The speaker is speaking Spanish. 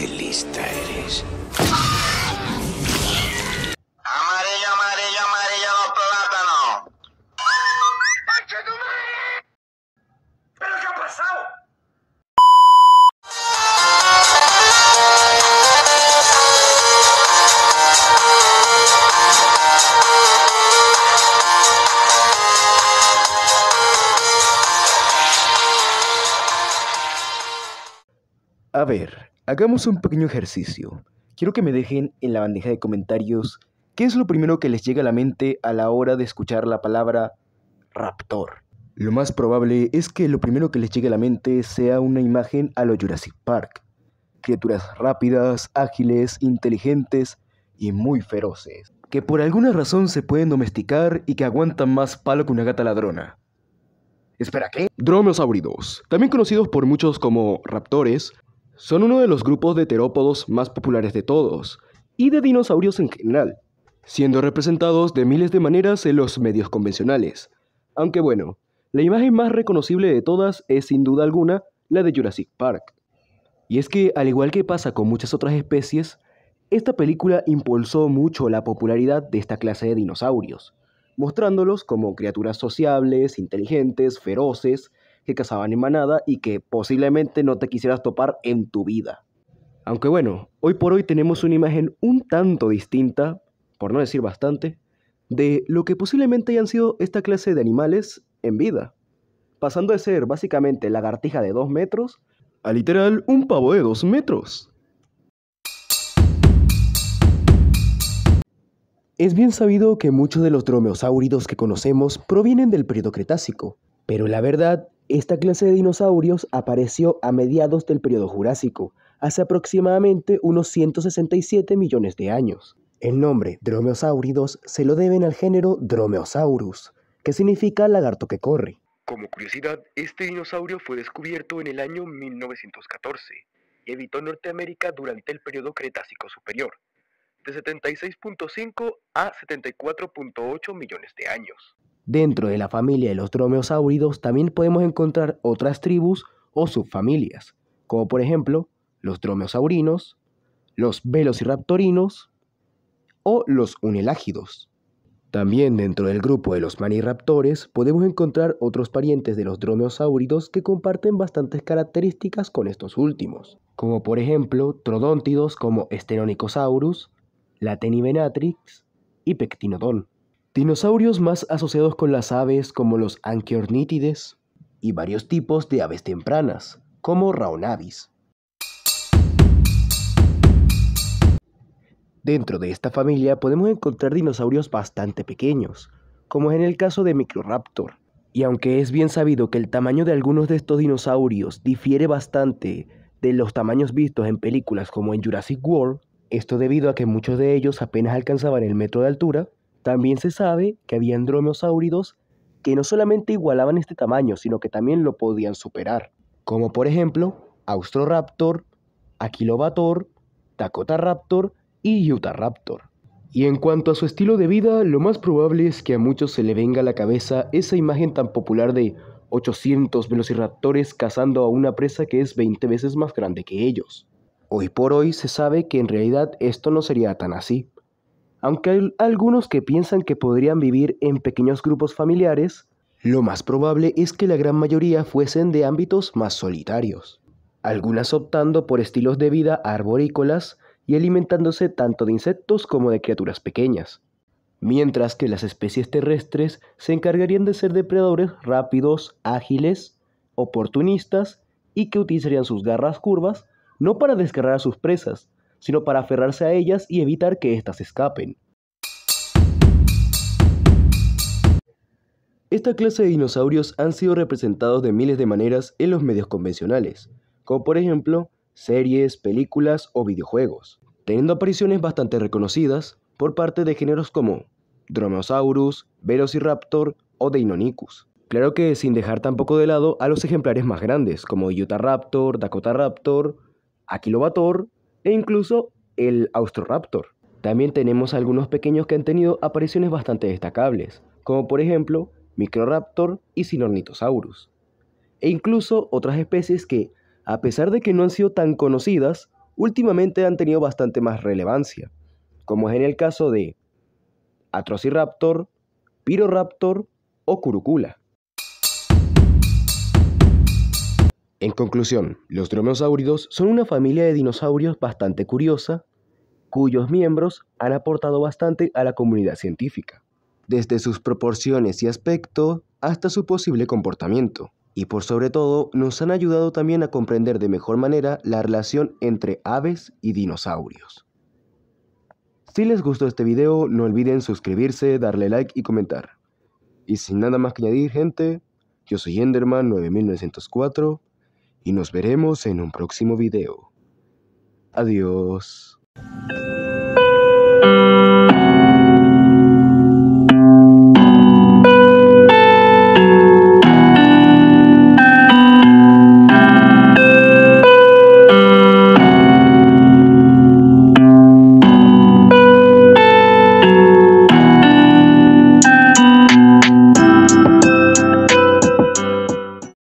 qué lista eres. Amarillo, amarillo, amarillo, los plátanos. tu madre! ¿Pero qué ha pasado? A ver, Hagamos un pequeño ejercicio. Quiero que me dejen en la bandeja de comentarios qué es lo primero que les llega a la mente a la hora de escuchar la palabra raptor. Lo más probable es que lo primero que les llegue a la mente sea una imagen a lo Jurassic Park. Criaturas rápidas, ágiles, inteligentes y muy feroces, que por alguna razón se pueden domesticar y que aguantan más palo que una gata ladrona. Espera, ¿qué? Dromeosauridos, también conocidos por muchos como raptores, son uno de los grupos de terópodos más populares de todos, y de dinosaurios en general, siendo representados de miles de maneras en los medios convencionales. Aunque bueno, la imagen más reconocible de todas es sin duda alguna la de Jurassic Park. Y es que, al igual que pasa con muchas otras especies, esta película impulsó mucho la popularidad de esta clase de dinosaurios, mostrándolos como criaturas sociables, inteligentes, feroces que cazaban en manada y que posiblemente no te quisieras topar en tu vida. Aunque bueno, hoy por hoy tenemos una imagen un tanto distinta, por no decir bastante, de lo que posiblemente hayan sido esta clase de animales en vida, pasando de ser básicamente lagartija de 2 metros a literal un pavo de 2 metros. Es bien sabido que muchos de los dromeosáuridos que conocemos provienen del periodo Cretácico, pero la verdad esta clase de dinosaurios apareció a mediados del periodo Jurásico, hace aproximadamente unos 167 millones de años. El nombre dromeosáuridos se lo deben al género Dromeosaurus, que significa lagarto que corre. Como curiosidad, este dinosaurio fue descubierto en el año 1914 y habitó Norteamérica durante el periodo Cretácico Superior, de 76.5 a 74.8 millones de años. Dentro de la familia de los dromeosáuridos también podemos encontrar otras tribus o subfamilias, como por ejemplo los dromeosaurinos, los velociraptorinos o los unelágidos. También dentro del grupo de los maniraptores podemos encontrar otros parientes de los dromeosauridos que comparten bastantes características con estos últimos, como por ejemplo trodóntidos como la Latenivenatrix y Pectinodon. Dinosaurios más asociados con las aves como los anquiornítides y varios tipos de aves tempranas, como Raonavis. Dentro de esta familia podemos encontrar dinosaurios bastante pequeños, como es en el caso de Microraptor. Y aunque es bien sabido que el tamaño de algunos de estos dinosaurios difiere bastante de los tamaños vistos en películas como en Jurassic World, esto debido a que muchos de ellos apenas alcanzaban el metro de altura, también se sabe que habían dromeosáuridos que no solamente igualaban este tamaño, sino que también lo podían superar, como por ejemplo Austroraptor, Aquilobator, Tacotaraptor y Utahraptor. Y en cuanto a su estilo de vida, lo más probable es que a muchos se le venga a la cabeza esa imagen tan popular de 800 velociraptores cazando a una presa que es 20 veces más grande que ellos. Hoy por hoy se sabe que en realidad esto no sería tan así, aunque hay algunos que piensan que podrían vivir en pequeños grupos familiares, lo más probable es que la gran mayoría fuesen de ámbitos más solitarios, algunas optando por estilos de vida arborícolas y alimentándose tanto de insectos como de criaturas pequeñas, mientras que las especies terrestres se encargarían de ser depredadores rápidos, ágiles, oportunistas y que utilizarían sus garras curvas no para desgarrar a sus presas, sino para aferrarse a ellas y evitar que éstas escapen. Esta clase de dinosaurios han sido representados de miles de maneras en los medios convencionales, como por ejemplo series, películas o videojuegos, teniendo apariciones bastante reconocidas por parte de géneros como Dromosaurus, Velociraptor o Deinonychus. Claro que sin dejar tampoco de lado a los ejemplares más grandes como Dakota Raptor, Aquilobator e incluso el Austroraptor. También tenemos algunos pequeños que han tenido apariciones bastante destacables, como por ejemplo Microraptor y Sinornitosaurus. E incluso otras especies que, a pesar de que no han sido tan conocidas, últimamente han tenido bastante más relevancia, como es en el caso de Atrociraptor, Piroraptor o Curucula. En conclusión, los dromeosáuridos son una familia de dinosaurios bastante curiosa, cuyos miembros han aportado bastante a la comunidad científica, desde sus proporciones y aspecto hasta su posible comportamiento, y por sobre todo nos han ayudado también a comprender de mejor manera la relación entre aves y dinosaurios. Si les gustó este video, no olviden suscribirse, darle like y comentar. Y sin nada más que añadir, gente, yo soy Enderman 9904 y nos veremos en un próximo video. Adiós.